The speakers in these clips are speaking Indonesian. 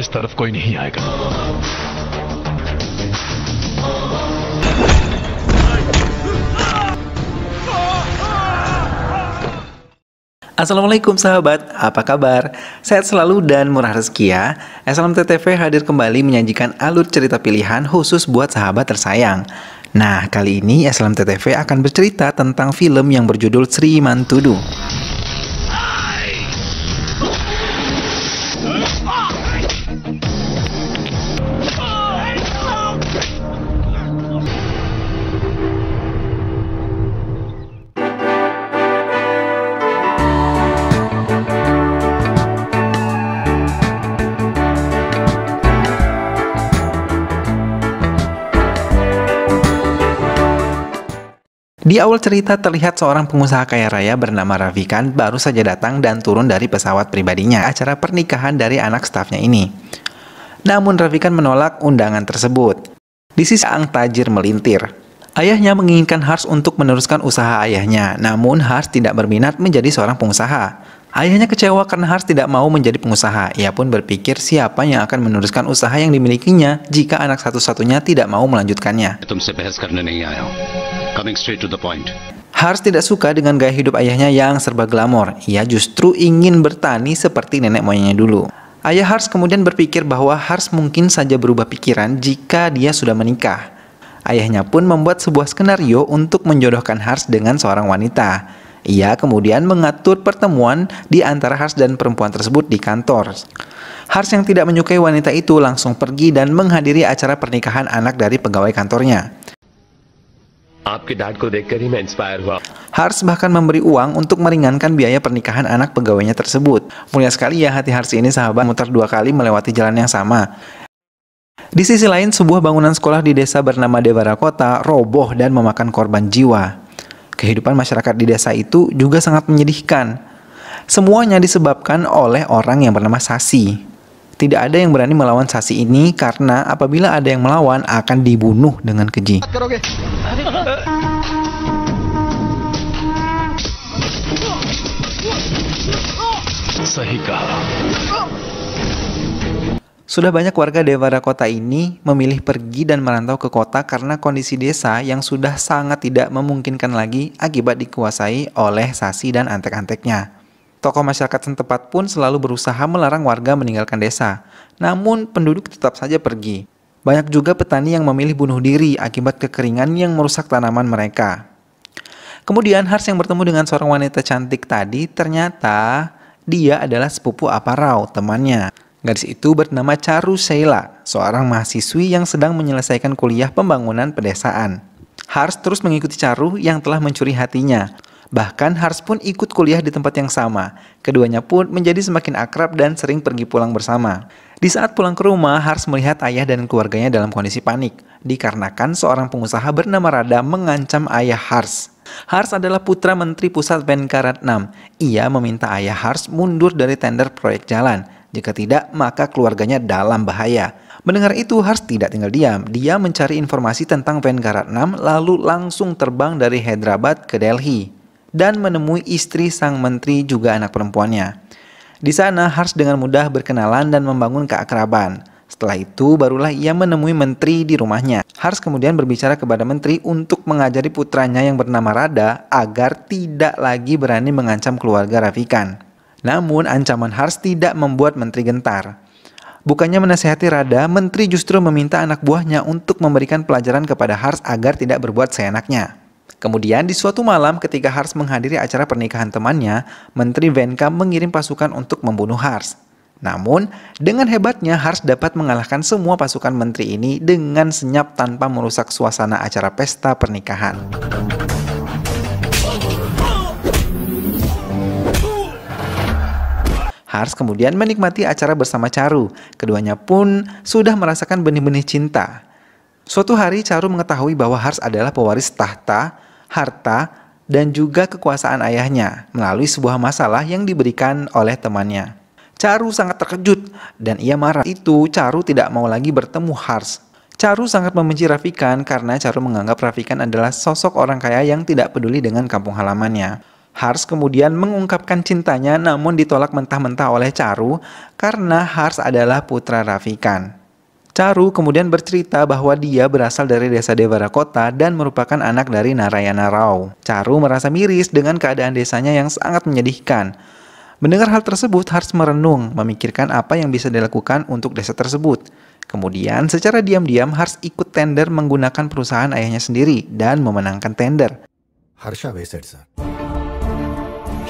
इस तरफ कोई नहीं आएगा Assalamualaikum sahabat, apa kabar? Sehat selalu dan murah rezeki ya. SLM TTV hadir kembali menyajikan alur cerita pilihan khusus buat sahabat tersayang. Nah, kali ini SLM TTV akan bercerita tentang film yang berjudul Sri Mantudu. Di awal cerita terlihat seorang pengusaha kaya raya bernama Ravikan baru saja datang dan turun dari pesawat pribadinya acara pernikahan dari anak stafnya ini. Namun Ravikan menolak undangan tersebut. Di sisi Ang Tajir melintir. Ayahnya menginginkan Hars untuk meneruskan usaha ayahnya, namun Hars tidak berminat menjadi seorang pengusaha. Ayahnya kecewa karena Hars tidak mau menjadi pengusaha. Ia pun berpikir siapa yang akan meneruskan usaha yang dimilikinya jika anak satu-satunya tidak mau melanjutkannya coming straight to the point. Harus tidak suka dengan gaya hidup ayahnya yang serba glamor. Ia justru ingin bertani seperti nenek moyangnya dulu. Ayah Hars kemudian berpikir bahwa Hars mungkin saja berubah pikiran jika dia sudah menikah. Ayahnya pun membuat sebuah skenario untuk menjodohkan Hars dengan seorang wanita. Ia kemudian mengatur pertemuan di antara Hars dan perempuan tersebut di kantor. Hars yang tidak menyukai wanita itu langsung pergi dan menghadiri acara pernikahan anak dari pegawai kantornya. आपके dad को देखकर ही मैं इंस्पायर हुआ Hars bahkan memberi uang untuk meringankan biaya pernikahan anak pegawainya tersebut. Mulia sekali ya hati Hars ini sahabat muter dua kali melewati jalan yang sama. Di sisi lain, sebuah bangunan sekolah di desa bernama Dewara Kota roboh dan memakan korban jiwa. Kehidupan masyarakat di desa itu juga sangat menyedihkan. Semuanya disebabkan oleh orang yang bernama Sasi. Tidak ada yang berani melawan Sasi ini karena apabila ada yang melawan akan dibunuh dengan keji. Sudah banyak warga Devara kota ini memilih pergi dan merantau ke kota karena kondisi desa yang sudah sangat tidak memungkinkan lagi akibat dikuasai oleh Sasi dan antek-anteknya. Tokoh masyarakat setempat pun selalu berusaha melarang warga meninggalkan desa, namun penduduk tetap saja pergi. Banyak juga petani yang memilih bunuh diri akibat kekeringan yang merusak tanaman mereka. Kemudian Hars yang bertemu dengan seorang wanita cantik tadi ternyata dia adalah sepupu Aparau, temannya. Gadis itu bernama Charu Sheila, seorang mahasiswi yang sedang menyelesaikan kuliah pembangunan pedesaan. Hars terus mengikuti Charu yang telah mencuri hatinya. Bahkan Hars pun ikut kuliah di tempat yang sama. Keduanya pun menjadi semakin akrab dan sering pergi pulang bersama. Di saat pulang ke rumah, Hars melihat ayah dan keluarganya dalam kondisi panik. Dikarenakan seorang pengusaha bernama Rada mengancam ayah Hars. Hars adalah putra Menteri Pusat Menkaratnam. Ia meminta ayah Hars mundur dari tender proyek jalan. Jika tidak, maka keluarganya dalam bahaya. Mendengar itu, Hars tidak tinggal diam. Dia mencari informasi tentang Venkaratnam lalu langsung terbang dari Hyderabad ke Delhi dan menemui istri sang menteri juga anak perempuannya. Di sana Hars dengan mudah berkenalan dan membangun keakraban. Setelah itu barulah ia menemui menteri di rumahnya. Hars kemudian berbicara kepada menteri untuk mengajari putranya yang bernama Rada agar tidak lagi berani mengancam keluarga Rafikan. Namun ancaman Hars tidak membuat menteri gentar. Bukannya menasehati Rada, menteri justru meminta anak buahnya untuk memberikan pelajaran kepada Hars agar tidak berbuat seenaknya. Kemudian di suatu malam ketika Hars menghadiri acara pernikahan temannya, Menteri Venka mengirim pasukan untuk membunuh Hars. Namun, dengan hebatnya Hars dapat mengalahkan semua pasukan menteri ini dengan senyap tanpa merusak suasana acara pesta pernikahan. Hars kemudian menikmati acara bersama Charu. Keduanya pun sudah merasakan benih-benih cinta. Suatu hari Charu mengetahui bahwa Hars adalah pewaris tahta harta, dan juga kekuasaan ayahnya melalui sebuah masalah yang diberikan oleh temannya. Caru sangat terkejut dan ia marah. Itu Caru tidak mau lagi bertemu Hars. Caru sangat membenci Rafikan karena Caru menganggap Rafikan adalah sosok orang kaya yang tidak peduli dengan kampung halamannya. Hars kemudian mengungkapkan cintanya namun ditolak mentah-mentah oleh Caru karena Hars adalah putra Rafikan. Caru kemudian bercerita bahwa dia berasal dari desa Devara Kota dan merupakan anak dari Narayana Rao. Caru merasa miris dengan keadaan desanya yang sangat menyedihkan. Mendengar hal tersebut, Hars merenung, memikirkan apa yang bisa dilakukan untuk desa tersebut. Kemudian, secara diam-diam, Hars ikut tender menggunakan perusahaan ayahnya sendiri dan memenangkan tender. Harsha Vesed,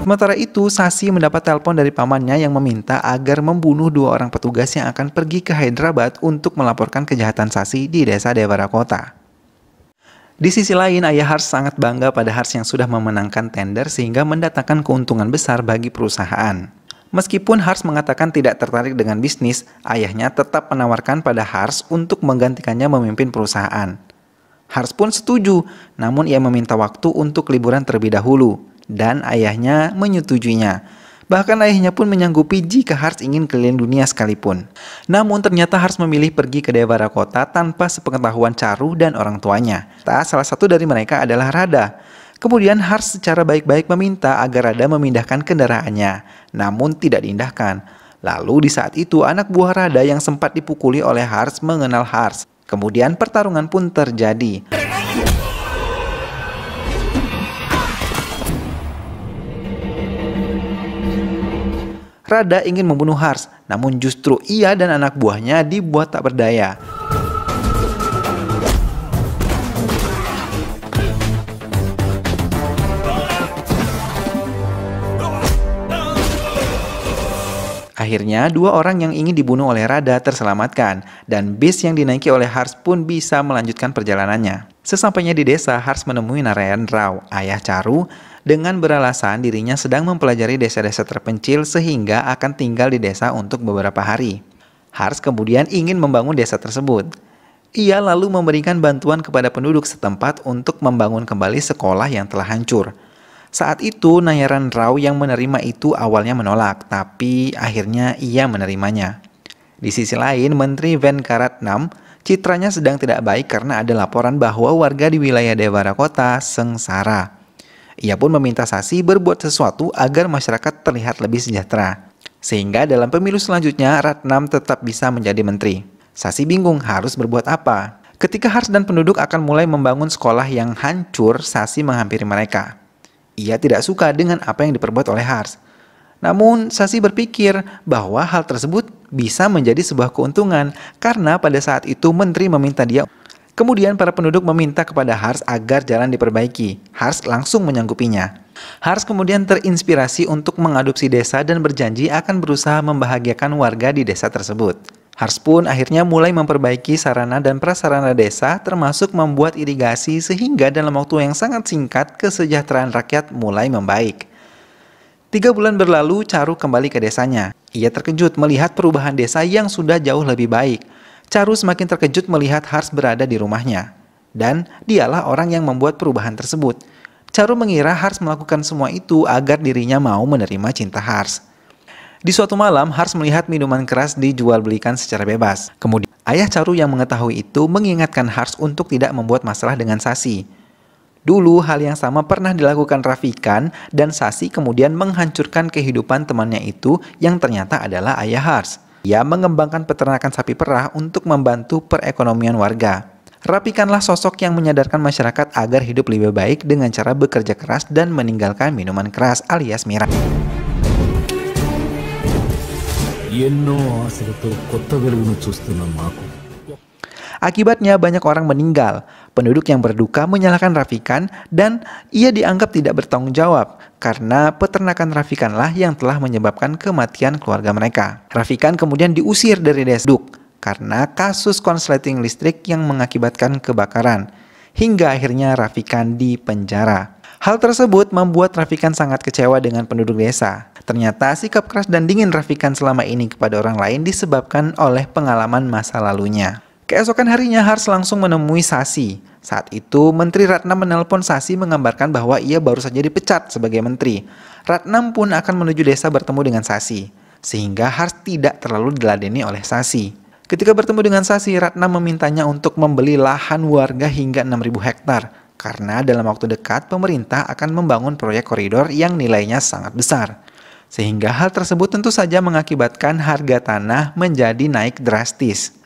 Sementara itu, Sasi mendapat telepon dari pamannya yang meminta agar membunuh dua orang petugas yang akan pergi ke Hyderabad untuk melaporkan kejahatan Sasi di desa Devara Kota. Di sisi lain, ayah Hars sangat bangga pada Hars yang sudah memenangkan tender sehingga mendatangkan keuntungan besar bagi perusahaan. Meskipun Hars mengatakan tidak tertarik dengan bisnis, ayahnya tetap menawarkan pada Hars untuk menggantikannya memimpin perusahaan. Hars pun setuju, namun ia meminta waktu untuk liburan terlebih dahulu dan ayahnya menyetujuinya. Bahkan ayahnya pun menyanggupi jika Hars ingin keliling dunia sekalipun. Namun ternyata Hars memilih pergi ke Devara kota tanpa sepengetahuan Caru dan orang tuanya. Tak salah satu dari mereka adalah Rada. Kemudian Hars secara baik-baik meminta agar Rada memindahkan kendaraannya, namun tidak diindahkan. Lalu di saat itu anak buah Rada yang sempat dipukuli oleh Harz mengenal Harz. Kemudian pertarungan pun terjadi. Rada ingin membunuh Hars, namun justru ia dan anak buahnya dibuat tak berdaya. Akhirnya, dua orang yang ingin dibunuh oleh Rada terselamatkan, dan bis yang dinaiki oleh Hars pun bisa melanjutkan perjalanannya. Sesampainya di desa, Hars menemui Narayan Rao, ayah Caru, dengan beralasan dirinya sedang mempelajari desa-desa terpencil sehingga akan tinggal di desa untuk beberapa hari. Hars kemudian ingin membangun desa tersebut. Ia lalu memberikan bantuan kepada penduduk setempat untuk membangun kembali sekolah yang telah hancur. Saat itu Nayaran Rao yang menerima itu awalnya menolak, tapi akhirnya ia menerimanya. Di sisi lain, Menteri Van Karatnam citranya sedang tidak baik karena ada laporan bahwa warga di wilayah Dewara Kota sengsara. Ia pun meminta Sasi berbuat sesuatu agar masyarakat terlihat lebih sejahtera. Sehingga dalam pemilu selanjutnya Ratnam tetap bisa menjadi menteri. Sasi bingung harus berbuat apa. Ketika Hars dan penduduk akan mulai membangun sekolah yang hancur, Sasi menghampiri mereka. Ia tidak suka dengan apa yang diperbuat oleh Hars. Namun, Sasi berpikir bahwa hal tersebut bisa menjadi sebuah keuntungan karena pada saat itu menteri meminta dia Kemudian para penduduk meminta kepada Hars agar jalan diperbaiki. Hars langsung menyanggupinya. Hars kemudian terinspirasi untuk mengadopsi desa dan berjanji akan berusaha membahagiakan warga di desa tersebut. Hars pun akhirnya mulai memperbaiki sarana dan prasarana desa termasuk membuat irigasi sehingga dalam waktu yang sangat singkat kesejahteraan rakyat mulai membaik. Tiga bulan berlalu, Caru kembali ke desanya. Ia terkejut melihat perubahan desa yang sudah jauh lebih baik. Charu semakin terkejut melihat Hars berada di rumahnya. Dan dialah orang yang membuat perubahan tersebut. Charu mengira Hars melakukan semua itu agar dirinya mau menerima cinta Hars. Di suatu malam, Hars melihat minuman keras dijual belikan secara bebas. Kemudian, ayah Charu yang mengetahui itu mengingatkan Hars untuk tidak membuat masalah dengan Sasi. Dulu hal yang sama pernah dilakukan Rafikan dan Sasi kemudian menghancurkan kehidupan temannya itu yang ternyata adalah ayah Hars. Ia mengembangkan peternakan sapi perah untuk membantu perekonomian warga. Rapikanlah sosok yang menyadarkan masyarakat agar hidup lebih baik dengan cara bekerja keras dan meninggalkan minuman keras alias miras. You know, Akibatnya banyak orang meninggal. Penduduk yang berduka menyalahkan Rafikan dan ia dianggap tidak bertanggung jawab karena peternakan Rafikanlah yang telah menyebabkan kematian keluarga mereka. Rafikan kemudian diusir dari desa Duk karena kasus konsleting listrik yang mengakibatkan kebakaran. Hingga akhirnya Rafikan dipenjara. Hal tersebut membuat Rafikan sangat kecewa dengan penduduk desa. Ternyata sikap keras dan dingin Rafikan selama ini kepada orang lain disebabkan oleh pengalaman masa lalunya. Keesokan harinya Hars langsung menemui Sasi. Saat itu, Menteri Ratna menelpon Sasi menggambarkan bahwa ia baru saja dipecat sebagai menteri. Ratna pun akan menuju desa bertemu dengan Sasi, sehingga Hars tidak terlalu diladeni oleh Sasi. Ketika bertemu dengan Sasi, Ratna memintanya untuk membeli lahan warga hingga 6.000 hektar karena dalam waktu dekat pemerintah akan membangun proyek koridor yang nilainya sangat besar. Sehingga hal tersebut tentu saja mengakibatkan harga tanah menjadi naik drastis.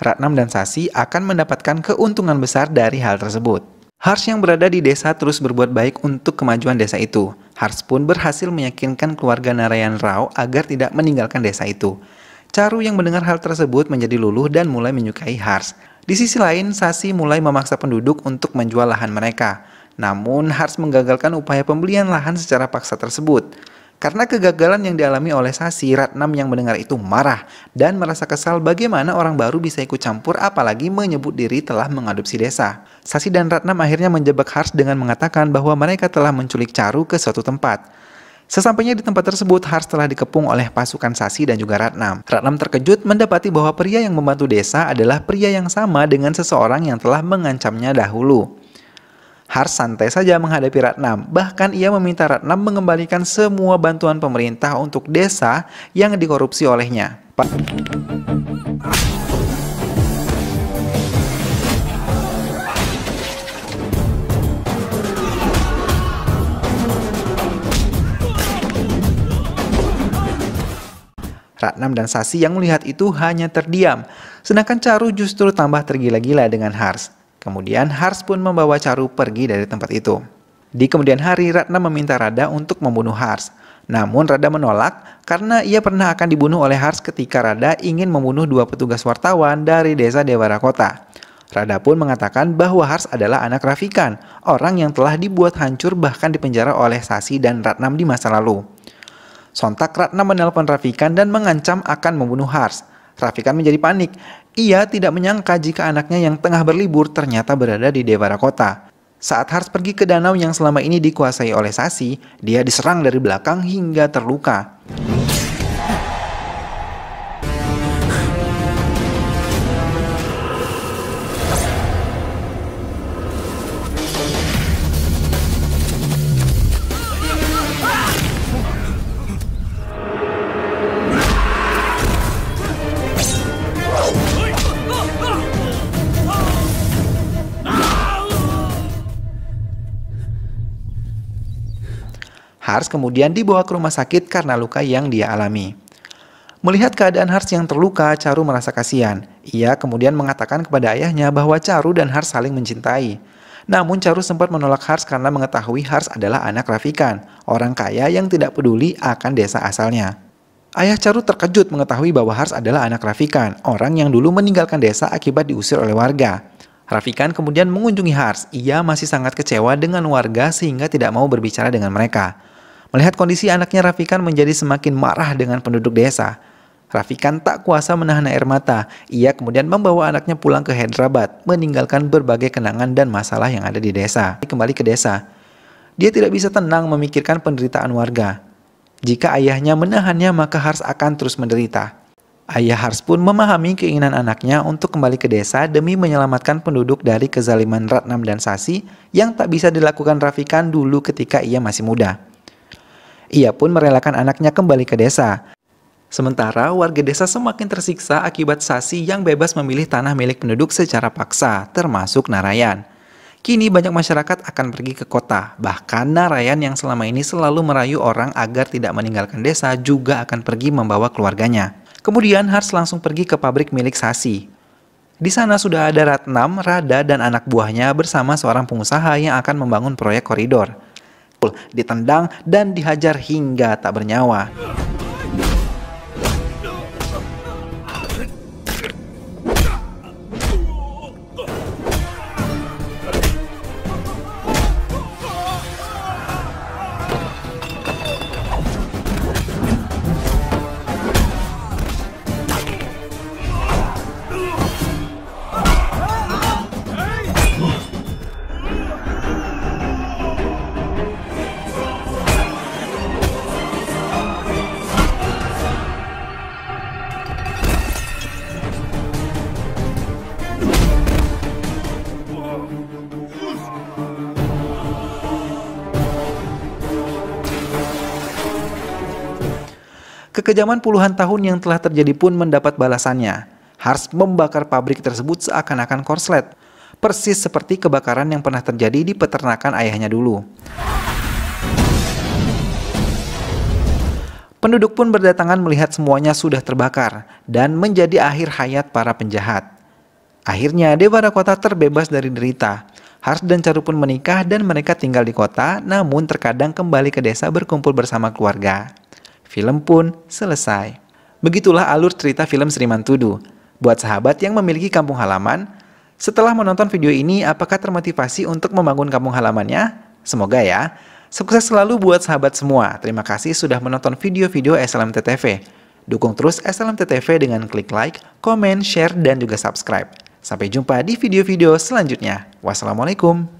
Ratnam dan Sasi akan mendapatkan keuntungan besar dari hal tersebut. Harsh yang berada di desa terus berbuat baik untuk kemajuan desa itu. Harsh pun berhasil meyakinkan keluarga Narayan Rao agar tidak meninggalkan desa itu. Caru yang mendengar hal tersebut menjadi luluh dan mulai menyukai Harsh. Di sisi lain, Sasi mulai memaksa penduduk untuk menjual lahan mereka. Namun, Harsh menggagalkan upaya pembelian lahan secara paksa tersebut. Karena kegagalan yang dialami oleh Sasi, Ratnam yang mendengar itu marah dan merasa kesal bagaimana orang baru bisa ikut campur apalagi menyebut diri telah mengadopsi desa. Sasi dan Ratnam akhirnya menjebak Hars dengan mengatakan bahwa mereka telah menculik Caru ke suatu tempat. Sesampainya di tempat tersebut, Hars telah dikepung oleh pasukan Sasi dan juga Ratnam. Ratnam terkejut mendapati bahwa pria yang membantu desa adalah pria yang sama dengan seseorang yang telah mengancamnya dahulu. Hars santai saja menghadapi Ratnam. Bahkan ia meminta Ratnam mengembalikan semua bantuan pemerintah untuk desa yang dikorupsi olehnya. Pa Ratnam dan Sasi yang melihat itu hanya terdiam, sedangkan Caru justru tambah tergila-gila dengan Hars. Kemudian Hars pun membawa Caru pergi dari tempat itu. Di kemudian hari Ratna meminta Rada untuk membunuh Hars. Namun Rada menolak karena ia pernah akan dibunuh oleh Hars ketika Rada ingin membunuh dua petugas wartawan dari desa Dewara Kota. Rada pun mengatakan bahwa Hars adalah anak Rafikan, orang yang telah dibuat hancur bahkan dipenjara oleh Sasi dan Ratnam di masa lalu. Sontak Ratna menelpon Rafikan dan mengancam akan membunuh Hars. Rafikan menjadi panik. Ia tidak menyangka jika anaknya yang tengah berlibur ternyata berada di Dewara Kota. Saat Hars pergi ke danau yang selama ini dikuasai oleh Sasi, dia diserang dari belakang hingga terluka. Hars kemudian dibawa ke rumah sakit karena luka yang dia alami. Melihat keadaan Hars yang terluka, Caru merasa kasihan. Ia kemudian mengatakan kepada ayahnya bahwa Caru dan Hars saling mencintai. Namun Caru sempat menolak Hars karena mengetahui Hars adalah anak rafikan, orang kaya yang tidak peduli akan desa asalnya. Ayah Caru terkejut mengetahui bahwa Hars adalah anak Rafikan, orang yang dulu meninggalkan desa akibat diusir oleh warga. Rafikan kemudian mengunjungi Hars. Ia masih sangat kecewa dengan warga sehingga tidak mau berbicara dengan mereka. Melihat kondisi anaknya Rafikan menjadi semakin marah dengan penduduk desa. Rafikan tak kuasa menahan air mata. Ia kemudian membawa anaknya pulang ke Hyderabad, meninggalkan berbagai kenangan dan masalah yang ada di desa. Kembali ke desa. Dia tidak bisa tenang memikirkan penderitaan warga. Jika ayahnya menahannya, maka Hars akan terus menderita. Ayah Hars pun memahami keinginan anaknya untuk kembali ke desa demi menyelamatkan penduduk dari kezaliman Ratnam dan Sasi yang tak bisa dilakukan Rafikan dulu ketika ia masih muda. Ia pun merelakan anaknya kembali ke desa. Sementara warga desa semakin tersiksa akibat Sasi yang bebas memilih tanah milik penduduk secara paksa, termasuk Narayan. Kini banyak masyarakat akan pergi ke kota, bahkan Narayan yang selama ini selalu merayu orang agar tidak meninggalkan desa juga akan pergi membawa keluarganya. Kemudian Hars langsung pergi ke pabrik milik Sasi. Di sana sudah ada Ratnam, Rada, dan anak buahnya bersama seorang pengusaha yang akan membangun proyek koridor ditendang, dan dihajar hingga tak bernyawa. Kekejaman puluhan tahun yang telah terjadi pun mendapat balasannya. Hars membakar pabrik tersebut seakan-akan korslet, persis seperti kebakaran yang pernah terjadi di peternakan ayahnya dulu. Penduduk pun berdatangan melihat semuanya sudah terbakar dan menjadi akhir hayat para penjahat. Akhirnya dewa Kota terbebas dari derita. Hars dan Caru pun menikah dan mereka tinggal di kota namun terkadang kembali ke desa berkumpul bersama keluarga. Film pun selesai. Begitulah alur cerita film Seriman Tuduh. Buat sahabat yang memiliki kampung halaman, setelah menonton video ini apakah termotivasi untuk membangun kampung halamannya? Semoga ya. Sukses selalu buat sahabat semua. Terima kasih sudah menonton video-video SLMTTV. Dukung terus SLMTTV dengan klik like, komen, share, dan juga subscribe. Sampai jumpa di video-video selanjutnya. Wassalamualaikum.